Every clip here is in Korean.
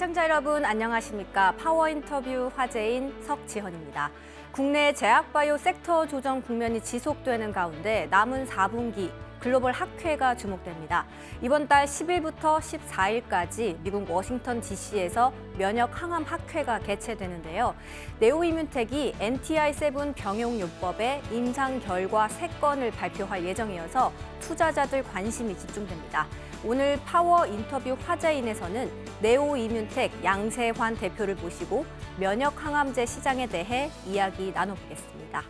시청자 여러분 안녕하십니까. 파워 인터뷰 화제인 석지현입니다. 국내 제약바이오 섹터 조정 국면이 지속되는 가운데 남은 4분기 글로벌 학회가 주목됩니다. 이번 달 10일부터 14일까지 미국 워싱턴 DC에서 면역 항암 학회가 개최되는데요. 네오이뮨텍이 NTI7 병용 요법의 임상 결과 3건을 발표할 예정이어서 투자자들 관심이 집중됩니다. 오늘 파워 인터뷰 화제인에서는 네오 이뮨텍 양세환 대표를 모시고 면역 항암제 시장에 대해 이야기 나눠보겠습니다.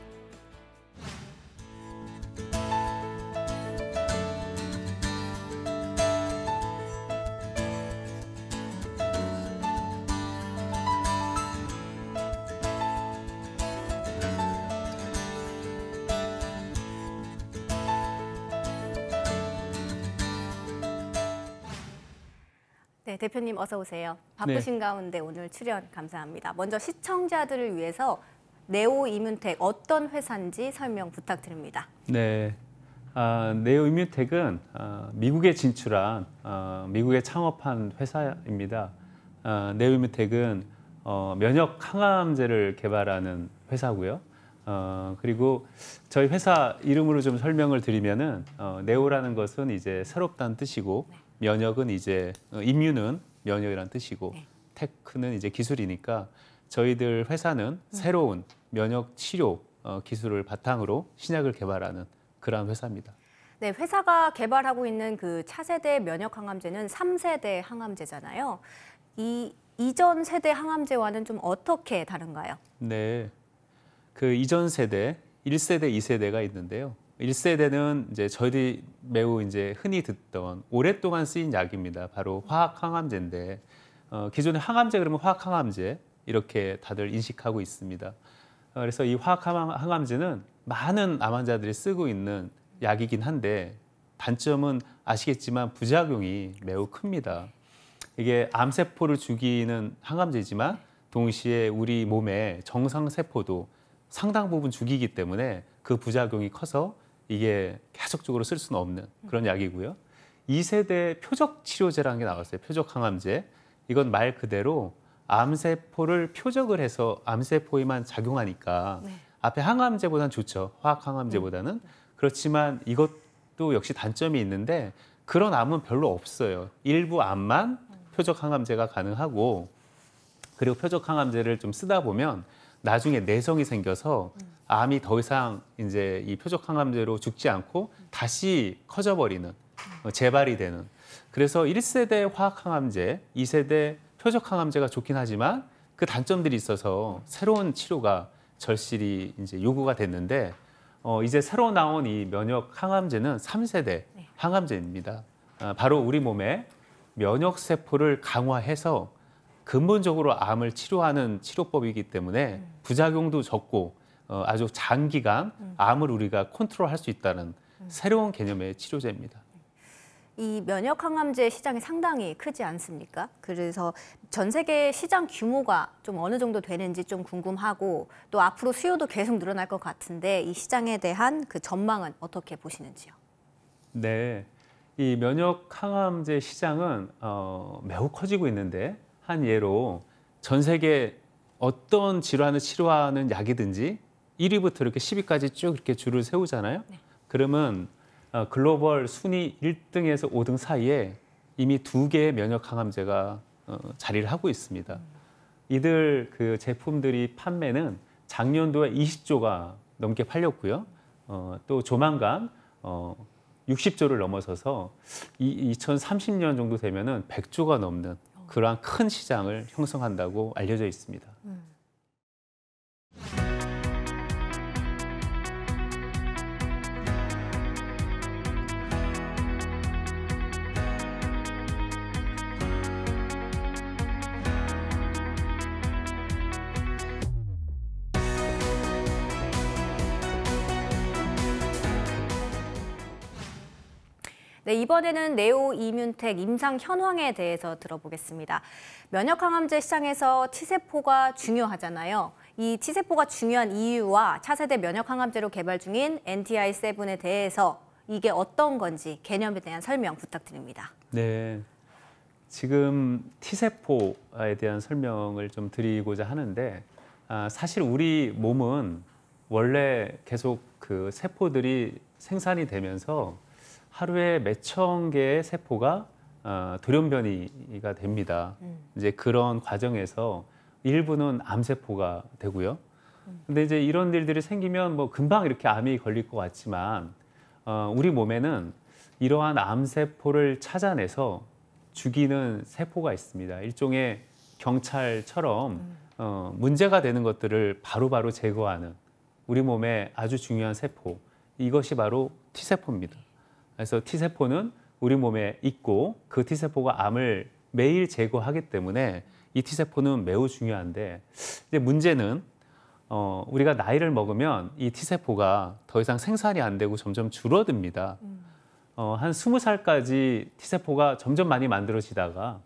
네, 대표님 어서 오세요. 바쁘신 네. 가운데 오늘 출연 감사합니다. 먼저 시청자들을 위해서 네오 이뮨텍 어떤 회사인지 설명 부탁드립니다. 네, 아, 네오 이뮨텍은 아, 미국에 진출한 아, 미국에 창업한 회사입니다. 아, 네오 이뮨텍은 어, 면역 항암제를 개발하는 회사고요. 어, 그리고 저희 회사 이름으로 좀 설명을 드리면은 어, 네오라는 것은 이제 새롭다는 뜻이고. 네. 면역은 이제 어, 임유는 면역이란 뜻이고 네. 테크는 이제 기술이니까 저희들 회사는 음. 새로운 면역 치료 어, 기술을 바탕으로 신약을 개발하는 그러한 회사입니다. 네, 회사가 개발하고 있는 그 차세대 면역 항암제는 3세대 항암제잖아요. 이 이전 세대 항암제와는 좀 어떻게 다른가요? 네. 그 이전 세대, 1세대, 2세대가 있는데요. 1세대는 이제 저희들이 매우 이제 흔히 듣던 오랫동안 쓰인 약입니다. 바로 화학 항암제인데 어, 기존에 항암제 그러면 화학 항암제 이렇게 다들 인식하고 있습니다. 어, 그래서 이 화학 항암제는 많은 암 환자들이 쓰고 있는 약이긴 한데 단점은 아시겠지만 부작용이 매우 큽니다. 이게 암세포를 죽이는 항암제지만 동시에 우리 몸의 정상세포도 상당 부분 죽이기 때문에 그 부작용이 커서 이게 계속적으로 쓸 수는 없는 그런 약이고요. 2세대 표적 치료제라는 게 나왔어요. 표적 항암제. 이건 말 그대로 암세포를 표적을 해서 암세포에만 작용하니까 네. 앞에 항암제보다는 좋죠. 화학 항암제보다는. 네. 그렇지만 이것도 역시 단점이 있는데 그런 암은 별로 없어요. 일부 암만 음. 표적 항암제가 가능하고 그리고 표적 항암제를 좀 쓰다 보면 나중에 내성이 생겨서 음. 암이 더 이상 이제 이 표적항암제로 죽지 않고 다시 커져버리는 음. 어, 재발이 되는 그래서 1세대 화학항암제, 2세대 표적항암제가 좋긴 하지만 그 단점들이 있어서 새로운 치료가 절실히 이제 요구가 됐는데 어, 이제 새로 나온 이 면역 항암제는 3세대 항암제입니다. 아, 바로 우리 몸에 면역 세포를 강화해서 근본적으로 암을 치료하는 치료법이기 때문에 음. 부작용도 적고 어, 아주 장기간 음. 암을 우리가 컨트롤할 수 있다는 음. 새로운 개념의 치료제입니다. 이 면역 항암제 시장이 상당히 크지 않습니까? 그래서 전 세계 시장 규모가 좀 어느 정도 되는지 좀 궁금하고 또 앞으로 수요도 계속 늘어날 것 같은데 이 시장에 대한 그 전망은 어떻게 보시는지요? 네. 이 면역 항암제 시장은 어, 매우 커지고 있는데 한 예로 전 세계 어떤 질환을 치료하는 약이든지 1위부터 이렇게 10위까지 쭉 이렇게 줄을 세우잖아요. 네. 그러면 어, 글로벌 순위 1등에서 5등 사이에 이미 두 개의 면역 항암제가 어, 자리를 하고 있습니다. 음. 이들 그 제품들이 판매는 작년도에 20조가 넘게 팔렸고요. 어, 또 조만간 어, 60조를 넘어서서 이, 2030년 정도 되면은 100조가 넘는 그러한 큰 시장을 형성한다고 알려져 있습니다. 음. 네, 이번에는 네오 이뮨텍 임상 현황에 대해서 들어보겠습니다. 면역 항암제 시장에서 T세포가 중요하잖아요. 이 T세포가 중요한 이유와 차세대 면역 항암제로 개발 중인 NTI7에 대해서 이게 어떤 건지 개념에 대한 설명 부탁드립니다. 네. 지금 T세포에 대한 설명을 좀 드리고자 하는데 아, 사실 우리 몸은 원래 계속 그 세포들이 생산이 되면서 하루에 몇 천 개의 세포가 어, 돌연변이가 됩니다. 음. 이제 그런 과정에서 일부는 암세포가 되고요. 음. 근데 이제 이런 일들이 생기면 뭐 금방 이렇게 암이 걸릴 것 같지만 어, 우리 몸에는 이러한 암세포를 찾아내서 죽이는 세포가 있습니다. 일종의 경찰처럼 음. 어, 문제가 되는 것들을 바로바로 바로 제거하는 우리 몸에 아주 중요한 세포 이것이 바로 T세포입니다. 그래서 T세포는 우리 몸에 있고 그 T세포가 암을 매일 제거하기 때문에 이 T세포는 매우 중요한데 이제 문제는 어, 우리가 나이를 먹으면 이 T세포가 더 이상 생산이 안 되고 점점 줄어듭니다. 어, 한 20살까지 T세포가 점점 많이 만들어지다가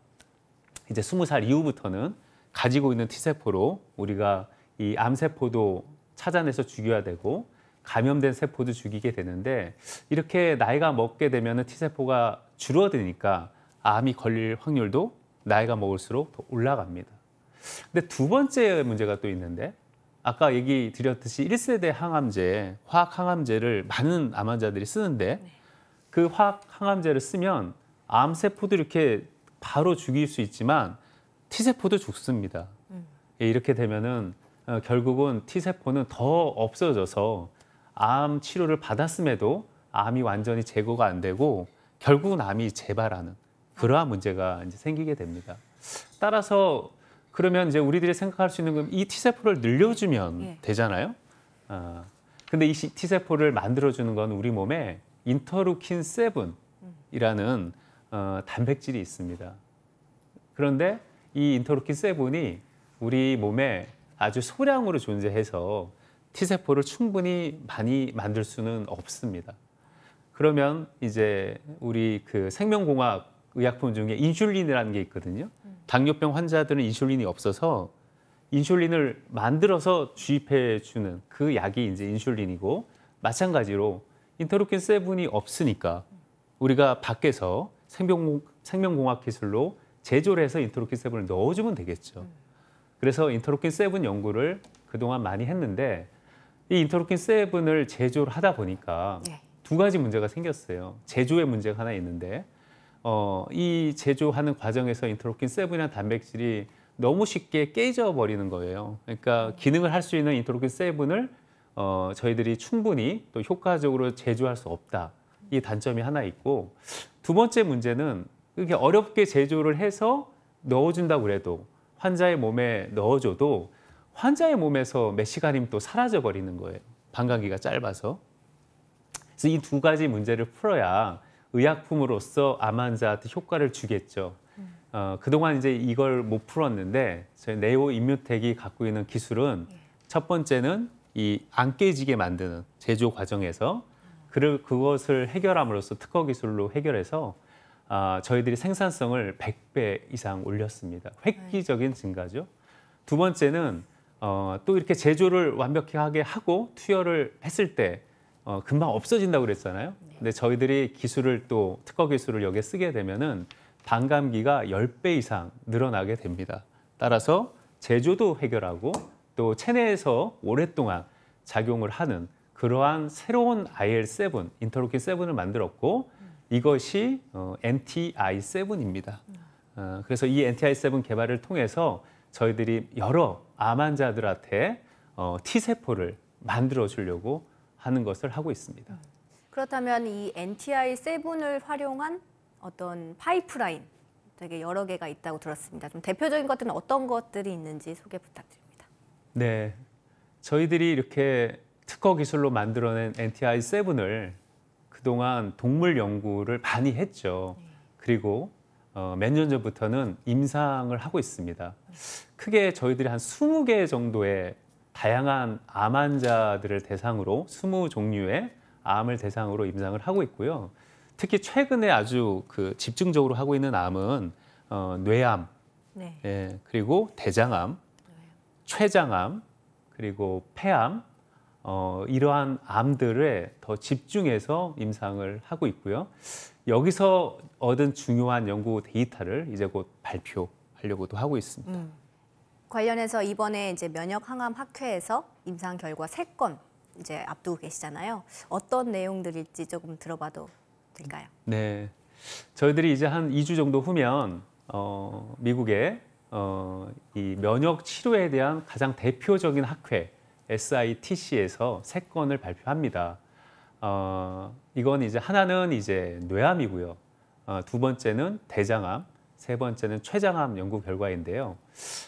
이제 20살 이후부터는 가지고 있는 T세포로 우리가 이 암세포도 찾아내서 죽여야 되고 감염된 세포도 죽이게 되는데 이렇게 나이가 먹게 되면 T세포가 줄어드니까 암이 걸릴 확률도 나이가 먹을수록 더 올라갑니다. 근데 두 번째 문제가 또 있는데 아까 얘기 드렸듯이 1세대 항암제, 화학 항암제를 많은 암 환자들이 쓰는데 네. 그 화학 항암제를 쓰면 암세포도 이렇게 바로 죽일 수 있지만 T세포도 죽습니다. 음. 예, 이렇게 되면은 어, 결국은 T세포는 더 없어져서 암 치료를 받았음에도 암이 완전히 제거가 안 되고 결국은 암이 재발하는 그러한 문제가 이제 생기게 됩니다. 따라서 그러면 이제 우리들이 생각할 수 있는 건 이 T세포를 늘려주면 예. 되잖아요. 어, 근데 이 T세포를 만들어주는 건 우리 몸에 인터루킨 7이라는 어, 단백질이 있습니다. 그런데 이 인터루킨 7이 우리 몸에 아주 소량으로 존재해서 T세포를 충분히 많이 만들 수는 없습니다. 그러면 이제 우리 그 생명공학 의약품 중에 인슐린이라는 게 있거든요. 당뇨병 환자들은 인슐린이 없어서 인슐린을 만들어서 주입해 주는 그 약이 이제 인슐린이고 마찬가지로 인터루킨 7이 없으니까 우리가 밖에서 생명 생명공학 기술로 제조를 해서 인터루킨 7을 넣어주면 되겠죠. 그래서 인터루킨 7 연구를 그동안 많이 했는데 이인터루킨 7을 제조를 하다 보니까 네. 두 가지 문제가 생겼어요. 제조의 문제가 하나 있는데 어, 이 제조하는 과정에서 인터루킨7이라 단백질이 너무 쉽게 깨져 버리는 거예요. 그러니까 기능을 할 수 있는 인터루킨 7을 어, 저희들이 충분히 또 효과적으로 제조할 수 없다. 이 단점이 하나 있고 두 번째 문제는 그렇게 어렵게 제조를 해서 넣어준다고 해도 환자의 몸에 넣어줘도 환자의 몸에서 몇 시간이면 또 사라져 버리는 거예요. 방광기가 짧아서. 그래서 이 두 가지 문제를 풀어야 의약품으로서 암 환자한테 효과를 주겠죠. 음. 어, 그동안 이제 이걸 못 풀었는데 저희 네오 임뮤텍이 갖고 있는 기술은 예. 첫 번째는 이 안 깨지게 만드는 제조 과정에서 음. 그를 그것을 해결함으로써 특허 기술로 해결해서 아, 저희들이 생산성을 100배 이상 올렸습니다. 획기적인 네. 증가죠. 두 번째는 어, 또 이렇게 제조를 완벽하게 하고 투여를 했을 때 어, 금방 없어진다고 그랬잖아요. 네. 근데 저희들이 기술을 또 특허 기술을 여기에 쓰게 되면은 반감기가 10배 이상 늘어나게 됩니다. 따라서 제조도 해결하고 또 체내에서 오랫동안 작용을 하는 그러한 새로운 IL7, 인터로킨 7을 만들었고 음. 이것이 어, NTI7입니다. 음. 어, 그래서 이 NTI7 개발을 통해서 저희들이 여러 암 환자들한테 어, T세포를 만들어 주려고 하는 것을 하고 있습니다. 그렇다면 이 NTI7을 활용한 어떤 파이프라인 되게 여러 개가 있다고 들었습니다. 좀 대표적인 것들은 어떤 것들이 있는지 소개 부탁드립니다. 네. 저희들이 이렇게 특허 기술로 만들어낸 NTI7을 그동안 동물 연구를 많이 했죠. 네. 그리고 어, 몇 년 전부터는 임상을 하고 있습니다. 크게 저희들이 한 20개 정도의 다양한 암 환자들을 대상으로 20종류의 암을 대상으로 임상을 하고 있고요. 특히 최근에 아주 그 집중적으로 하고 있는 암은 어, 뇌암, 네. 예, 그리고 대장암, 네. 췌장암, 그리고 폐암, 어, 이러한 암들에 더 집중해서 임상을 하고 있고요. 여기서 얻은 중요한 연구 데이터를 이제 곧 발표하려고도 하고 있습니다. 음. 관련해서 이번에 이제 면역 항암 학회에서 임상 결과 세 건 이제 앞두고 계시잖아요. 어떤 내용들일지 조금 들어봐도 될까요? 네. 저희들이 이제 한 2주 정도 후면 어, 미국의 어, 이 면역 치료에 대한 가장 대표적인 학회 SITC에서 세 건을 발표합니다. 어, 이건 이제 하나는 이제 뇌암이고요. 어, 두 번째는 대장암, 세 번째는 췌장암 연구 결과인데요.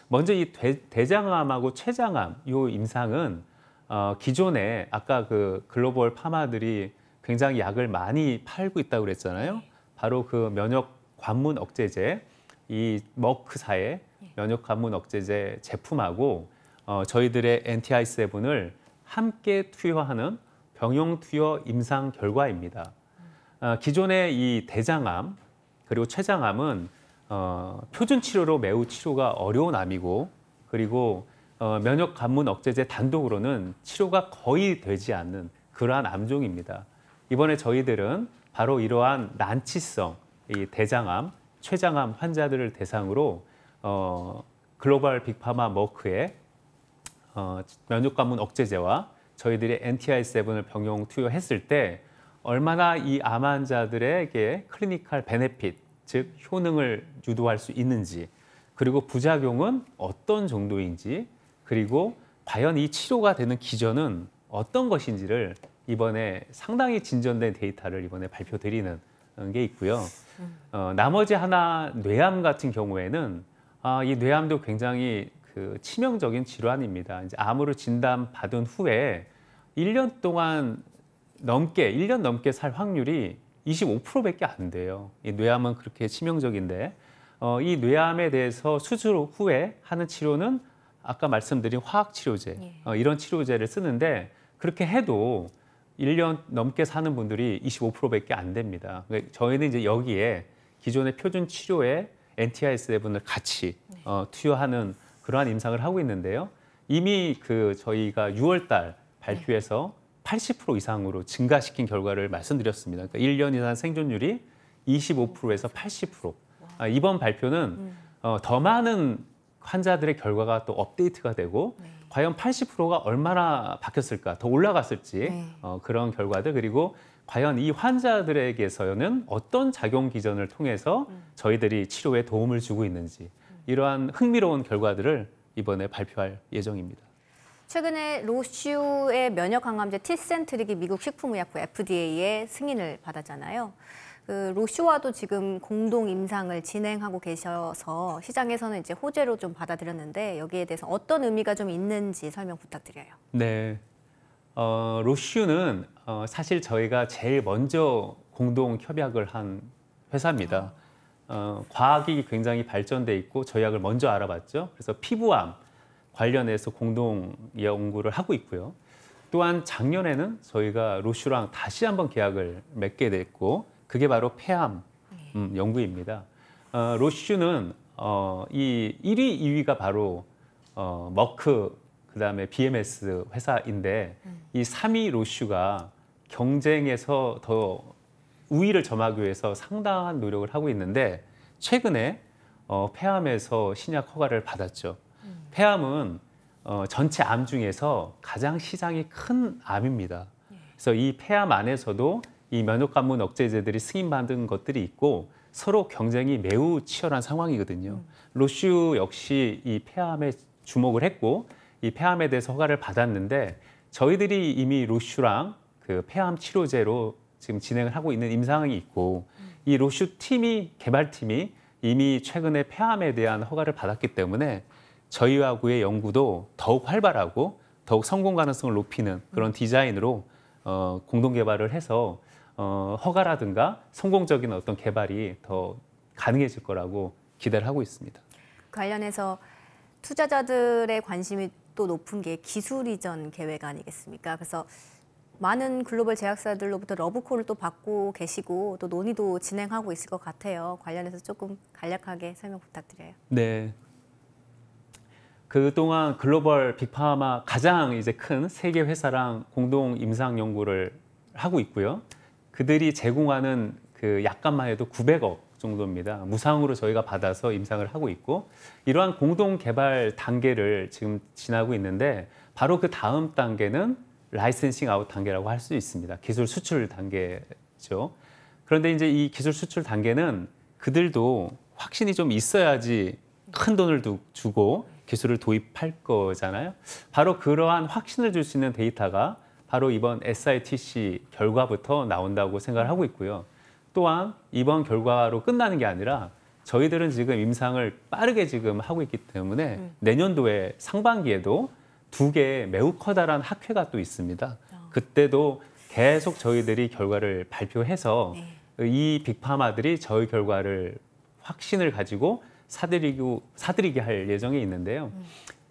먼저 이 대, 장암하고 췌장암 요 임상은 어, 기존에 아까 그 글로벌 파마들이 굉장히 약을 많이 팔고 있다고 그랬잖아요. 바로 그 면역 관문 억제제 이 머크사의 예. 면역 관문 억제제 제품하고 어, 저희들의 NTI7을 함께 투여하는 병용 투여 임상 결과입니다. 어, 기존의 이 대장암 그리고 췌장암은 어, 표준 치료로 매우 치료가 어려운 암이고 그리고 어, 면역 감문 억제제 단독으로는 치료가 거의 되지 않는 그러한 암종입니다. 이번에 저희들은 바로 이러한 난치성 이 대장암, 췌장암 환자들을 대상으로 어, 글로벌 빅파마 머크의 어, 면역 가문 억제제와 저희들이 NTI7을 병용 투여했을 때 얼마나 이 암 환자들에게 클리니컬 베네핏, 즉 효능을 유도할 수 있는지 그리고 부작용은 어떤 정도인지 그리고 과연 이 치료가 되는 기전은 어떤 것인지를 이번에 상당히 진전된 데이터를 이번에 발표드리는 음, 게 있고요. 음. 어, 나머지 하나 뇌암 같은 경우에는 아, 이 뇌암도 굉장히 그 치명적인 질환입니다. 이제 암으로 진단받은 후에 1년 동안 넘게 1년 넘게 살 확률이 25%밖에 안 돼요. 이 뇌암은 그렇게 치명적인데 어, 이 뇌암에 대해서 수술 후에 하는 치료는 아까 말씀드린 화학 치료제 예. 어, 이런 치료제를 쓰는데 그렇게 해도 1년 넘게 사는 분들이 25%밖에 안 됩니다. 그러니까 저희는 이제 여기에 기존의 표준 치료에 NTI7을 같이 네. 어, 투여하는 그러한 임상을 하고 있는데요. 이미 그 저희가 6월달 발표해서 80% 이상으로 증가시킨 결과를 말씀드렸습니다. 그러니까 1년 이상 생존율이 25%에서 80%. 아, 이번 발표는 음. 어, 더 많은 환자들의 결과가 또 업데이트가 되고 네. 과연 80%가 얼마나 바뀌었을까, 더 올라갔을지 네. 어, 그런 결과들 그리고 과연 이 환자들에게서는 어떤 작용 기전을 통해서 음. 저희들이 치료에 도움을 주고 있는지 이러한 흥미로운 결과들을 이번에 발표할 예정입니다. 최근에 로슈의 면역 강감제 티센트릭이 미국 식품의약부 FDA의 승인을 받았잖아요. 그 로슈와도 지금 공동 임상을 진행하고 계셔서 시장에서는 이제 호재로 좀 받아들였는데 여기에 대해서 어떤 의미가 좀 있는지 설명 부탁드려요. 네. 어, 로슈는 어, 사실 저희가 제일 먼저 공동 협약을 한 회사입니다. 아. 어, 과학이 굉장히 발전돼 있고 저희 학을 먼저 알아봤죠. 그래서 피부암 관련해서 공동 연구를 하고 있고요. 또한 작년에는 저희가 로슈랑 다시 한번 계약을 맺게 됐고 그게 바로 폐암 네. 음, 연구입니다. 어, 로슈는 어, 이 1위, 2위가 바로 어, 머크 그다음에 BMS 회사인데 음. 이 3위 로슈가 경쟁에서 더 우위를 점하기 위해서 상당한 노력을 하고 있는데 최근에 어, 폐암에서 신약 허가를 받았죠. 음. 폐암은 어, 전체 암 중에서 가장 시장이 큰 암입니다. 예. 그래서 이 폐암 안에서도 이 면역관문 억제제들이 승인받은 것들이 있고 서로 경쟁이 매우 치열한 상황이거든요. 음. 로슈 역시 이 폐암에 주목을 했고 이 폐암에 대해서 허가를 받았는데 저희들이 이미 로슈랑 그 폐암 치료제로 지금 진행을 하고 있는 임상이 있고 이 로슈 팀이 개발팀이 이미 최근에 폐암에 대한 허가를 받았기 때문에 저희하고의 연구도 더욱 활발하고 더욱 성공 가능성을 높이는 그런 디자인으로 어, 공동 개발을 해서 어, 허가라든가 성공적인 어떤 개발이 더 가능해질 거라고 기대를 하고 있습니다. 관련해서 투자자들의 관심이 또 높은 게 기술 이전 계획 아니겠습니까? 그래서 많은 글로벌 제약사들로부터 러브콜을 또 받고 계시고 또 논의도 진행하고 있을 것 같아요. 관련해서 조금 간략하게 설명 부탁드려요. 네. 그동안 글로벌 빅파마 가장 이제 큰세개 회사랑 공동 임상 연구를 하고 있고요. 그들이 제공하는 그 약값만 해도 900억 정도입니다. 무상으로 저희가 받아서 임상을 하고 있고 이러한 공동 개발 단계를 지금 지나고 있는데 바로 그 다음 단계는 라이센싱 아웃 단계라고 할 수 있습니다. 기술 수출 단계죠. 그런데 이제 이 기술 수출 단계는 그들도 확신이 좀 있어야지 큰 돈을 주고 기술을 도입할 거잖아요. 바로 그러한 확신을 줄 수 있는 데이터가 바로 이번 SITC 결과부터 나온다고 생각을 하고 있고요. 또한 이번 결과로 끝나는 게 아니라 저희들은 지금 임상을 빠르게 지금 하고 있기 때문에 음. 내년도에 상반기에도 두 개의 매우 커다란 학회가 또 있습니다. 아. 그때도 계속 저희들이 결과를 발표해서 네. 이 빅파마들이 저희 결과를 확신을 가지고 사들이고 사들이게 할 예정이 있는데요. 음.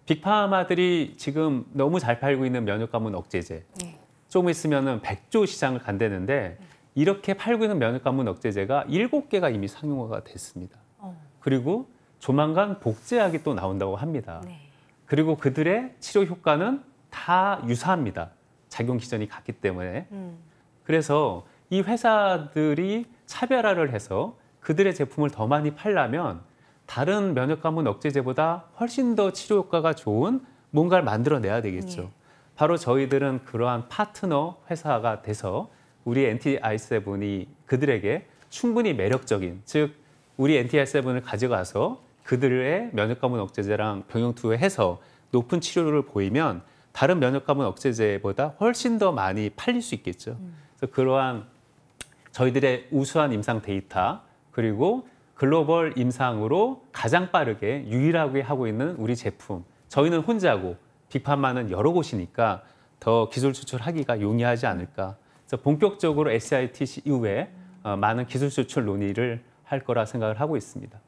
빅파마들이 지금 너무 잘 팔고 있는 면역 가문 억제제. 네. 조금 있으면은 1조 시장을 간대는데 네. 이렇게 팔고 있는 면역 가문 억제제가 일곱 개가 이미 상용화가 됐습니다. 어. 그리고 조만간 복제약이 또 나온다고 합니다. 네. 그리고 그들의 치료 효과는 다 유사합니다. 작용 기전이 같기 때문에. 음. 그래서 이 회사들이 차별화를 해서 그들의 제품을 더 많이 팔려면 다른 면역 감문 억제제보다 훨씬 더 치료 효과가 좋은 뭔가를 만들어내야 되겠죠. 예. 바로 저희들은 그러한 파트너 회사가 돼서 우리 NTI7이 그들에게 충분히 매력적인, 즉 우리 NTI7을 가져가서 그들의 면역 감문 억제제랑 병용 투여해서 높은 치료를 보이면 다른 면역 감문 억제제보다 훨씬 더 많이 팔릴 수 있겠죠. 음. 그래서 그러한 저희들의 우수한 임상 데이터 그리고 글로벌 임상으로 가장 빠르게 유일하게 하고 있는 우리 제품. 저희는 혼자고 빅판만은 여러 곳이니까 더 기술 추출하기가 용이하지 않을까. 그래서 본격적으로 SITC 이후에 어, 많은 기술 추출 논의를 할 거라 생각을 하고 있습니다.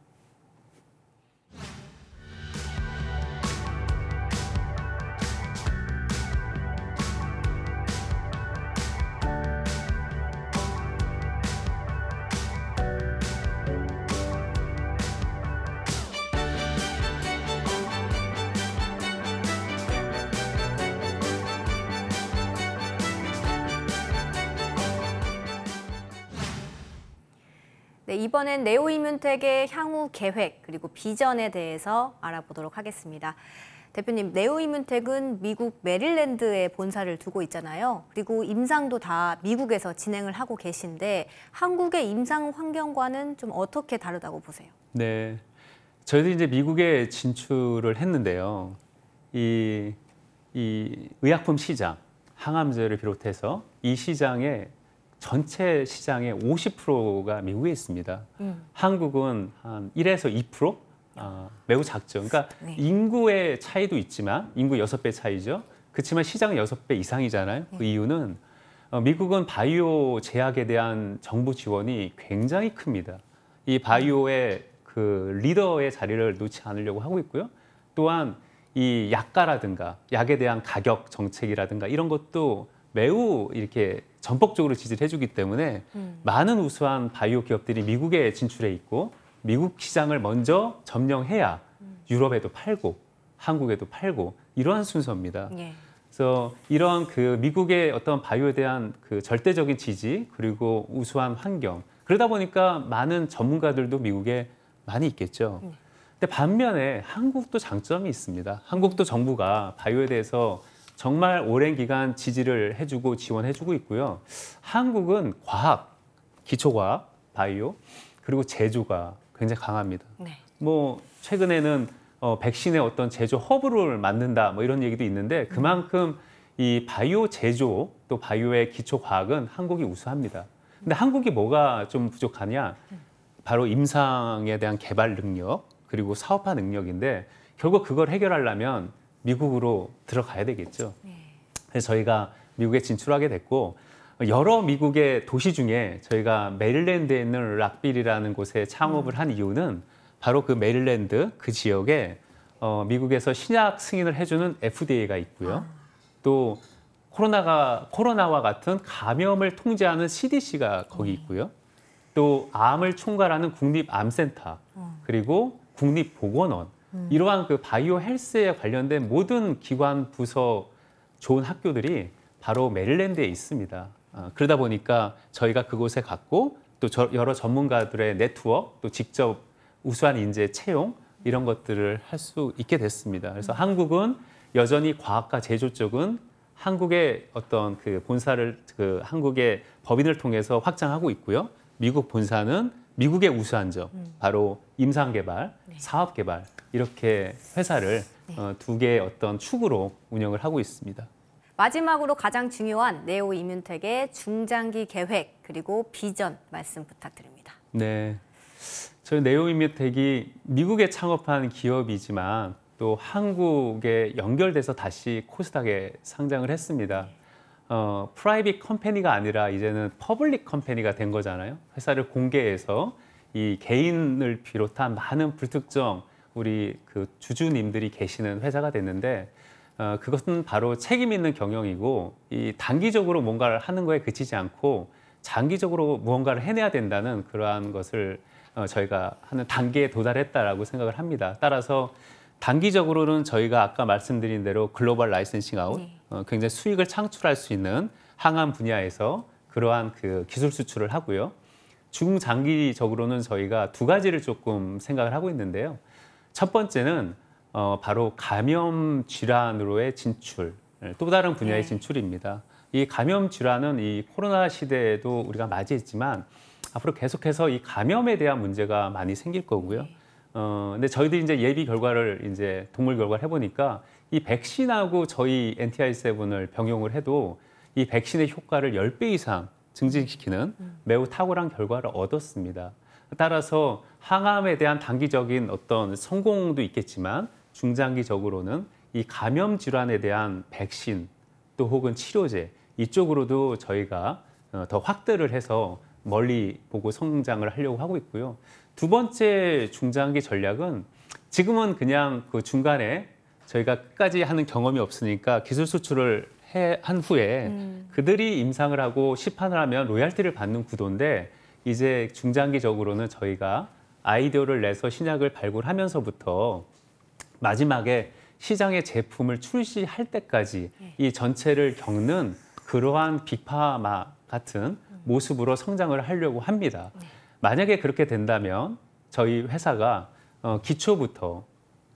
이번엔 네오 이문택의 향후 계획 그리고 비전에 대해서 알아보도록 하겠습니다. 대표님, 네오 이문택은 미국 메릴랜드에 본사를 두고 있잖아요. 그리고 임상도 다 미국에서 진행을 하고 계신데 한국의 임상 환경과는 좀 어떻게 다르다고 보세요? 네. 저희도 이제 미국에 진출을 했는데요. 이, 이 의약품 시장, 항암제를 비롯해서 이 시장에 전체 시장의 50%가 미국에 있습니다. 음. 한국은 한 1에서 2% 어, 매우 작죠. 그러니까 네. 인구의 차이도 있지만 인구 6배 차이죠. 그렇지만 시장은 6배 이상이잖아요. 그 네. 그 이유는 어, 미국은 바이오 제약에 대한 정부 지원이 굉장히 큽니다. 이 바이오의 그 리더의 자리를 놓지 않으려고 하고 있고요. 또한 이 약가라든가 약에 대한 가격 정책이라든가 이런 것도 매우 이렇게 전폭적으로 지지를 해주기 때문에 음. 많은 우수한 바이오 기업들이 미국에 진출해 있고 미국 시장을 먼저 점령해야 음. 유럽에도 팔고 한국에도 팔고 이러한 순서입니다. 예. 그래서 이런 그 미국의 어떤 바이오에 대한 그 절대적인 지지 그리고 우수한 환경 그러다 보니까 많은 전문가들도 미국에 많이 있겠죠. 음. 근데 반면에 한국도 장점이 있습니다. 한국도 정부가 바이오에 대해서 정말 오랜 기간 지지를 해주고 지원해주고 있고요. 한국은 과학, 기초과학, 바이오, 그리고 제조가 굉장히 강합니다. 네. 뭐 최근에는 어, 백신의 어떤 제조 허브를 만든다 뭐 이런 얘기도 있는데 그만큼 이 바이오 제조 또 바이오의 기초 과학은 한국이 우수합니다. 근데 한국이 뭐가 좀 부족하냐? 바로 임상에 대한 개발 능력 그리고 사업화 능력인데 결국 그걸 해결하려면 미국으로 들어가야 되겠죠. 네. 그래서 저희가 미국에 진출하게 됐고 여러 미국의 도시 중에 저희가 메릴랜드에 있는 락빌이라는 곳에 창업을 한 이유는 바로 그 메릴랜드 그 지역에 어, 미국에서 신약 승인을 해주는 FDA가 있고요. 또 코로나가 코로나와 같은 감염을 통제하는 CDC가 거기 음. 있고요. 또 암을 총괄하는 국립암센터 어. 그리고 국립보건원 음. 이러한 그 바이오 헬스에 관련된 모든 기관 부서 좋은 학교들이 바로 메릴랜드에 있습니다. 아, 그러다 보니까 저희가 그곳에 갔고 또 저, 여러 전문가들의 네트워크 또 직접 우수한 인재 채용 이런 것들을 할 수 있게 됐습니다. 그래서 음. 한국은 여전히 과학과 제조 쪽은 한국의 어떤 그 본사를 그 한국의 법인을 통해서 확장하고 있고요. 미국 본사는 미국의 우수한 점, 음. 바로 임상 개발, 네. 사업 개발 이렇게 회사를 네. 어, 두 개의 어떤 축으로 운영을 하고 있습니다. 마지막으로 가장 중요한 네오 이뮨텍의 중장기 계획 그리고 비전 말씀 부탁드립니다. 네. 저희 네오 이뮨텍이 미국에 창업한 기업이지만 또 한국에 연결돼서 다시 코스닥에 상장을 했습니다. 네. 어, 프라이빗 컴퍼니가 아니라 이제는 퍼블릭 컴퍼니가 된 거잖아요. 회사를 공개해서 이 개인을 비롯한 많은 불특정 우리 그 주주님들이 계시는 회사가 됐는데 어, 그것은 바로 책임 있는 경영이고 이 단기적으로 뭔가를 하는 거에 그치지 않고 장기적으로 무언가를 해내야 된다는 그러한 것을 어, 저희가 하는 단계에 도달했다라고 생각을 합니다. 따라서 단기적으로는 저희가 아까 말씀드린 대로 글로벌 라이센싱 아웃 네. 어, 굉장히 수익을 창출할 수 있는 항암 분야에서 그러한 그 기술 수출을 하고요. 중장기적으로는 저희가 두 가지를 조금 생각을 하고 있는데요. 첫 번째는 어, 바로 감염 질환으로의 진출, 예, 또 다른 분야의 네. 진출입니다. 이 감염 질환은 이 코로나 시대에도 우리가 맞이했지만 앞으로 계속해서 이 감염에 대한 문제가 많이 생길 거고요. 네. 어, 근데 저희들이 이제 예비 결과를 이제 동물 결과를 해보니까 이 백신하고 저희 NTI7을 병용을 해도 이 백신의 효과를 열 배 이상 증진시키는 음. 매우 탁월한 결과를 얻었습니다. 따라서 항암에 대한 단기적인 어떤 성공도 있겠지만 중장기적으로는 이 감염 질환에 대한 백신 또 혹은 치료제 이쪽으로도 저희가 어, 더 확대를 해서 멀리 보고 성장을 하려고 하고 있고요. 두 번째 중장기 전략은 지금은 그냥 그 중간에 저희가 끝까지 하는 경험이 없으니까 기술 수출을 해, 한 후에 음. 그들이 임상을 하고 시판을 하면 로얄티를 받는 구도인데 이제 중장기적으로는 저희가 아이디어를 내서 신약을 발굴하면서부터 마지막에 시장에 제품을 출시할 때까지 예. 이 전체를 겪는 그러한 비파마 같은 음. 모습으로 성장을 하려고 합니다. 네. 만약에 그렇게 된다면 저희 회사가 어, 기초부터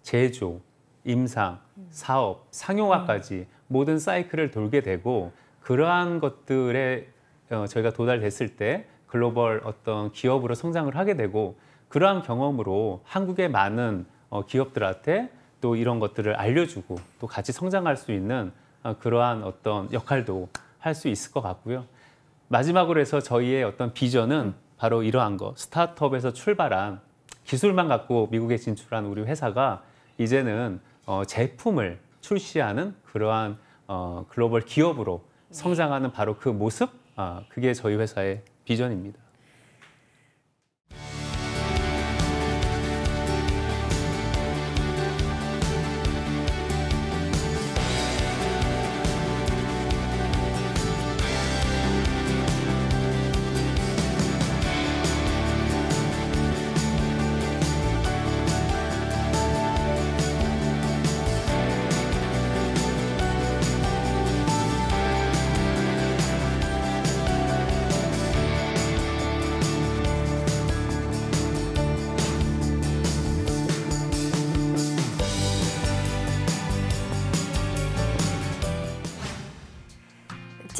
제조, 임상, 음. 사업, 상용화까지 음. 모든 사이클을 돌게 되고 그러한 것들에 어, 저희가 도달됐을 때 글로벌 어떤 기업으로 성장을 하게 되고 그러한 경험으로 한국의 많은 어, 기업들한테 또 이런 것들을 알려주고 또 같이 성장할 수 있는 어, 그러한 어떤 역할도 할 수 있을 것 같고요. 마지막으로 해서 저희의 어떤 비전은 바로 이러한 거 스타트업에서 출발한 기술만 갖고 미국에 진출한 우리 회사가 이제는 어, 제품을 출시하는 그러한 어, 글로벌 기업으로 네. 성장하는 바로 그 모습 아, 그게 저희 회사의 비전입니다.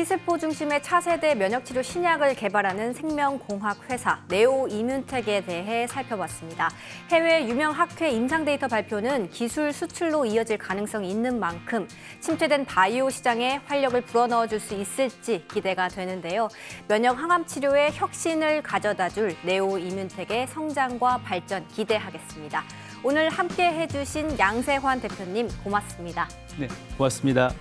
T세포 중심의 차세대 면역치료 신약을 개발하는 생명공학 회사 네오 이뮨텍에 대해 살펴봤습니다. 해외 유명 학회 임상 데이터 발표는 기술 수출로 이어질 가능성이 있는 만큼 침체된 바이오 시장에 활력을 불어넣어 줄 수 있을지 기대가 되는데요. 면역 항암 치료에 혁신을 가져다 줄 네오 이뮨텍의 성장과 발전 기대하겠습니다. 오늘 함께 해주신 양세환 대표님 고맙습니다. 네, 고맙습니다.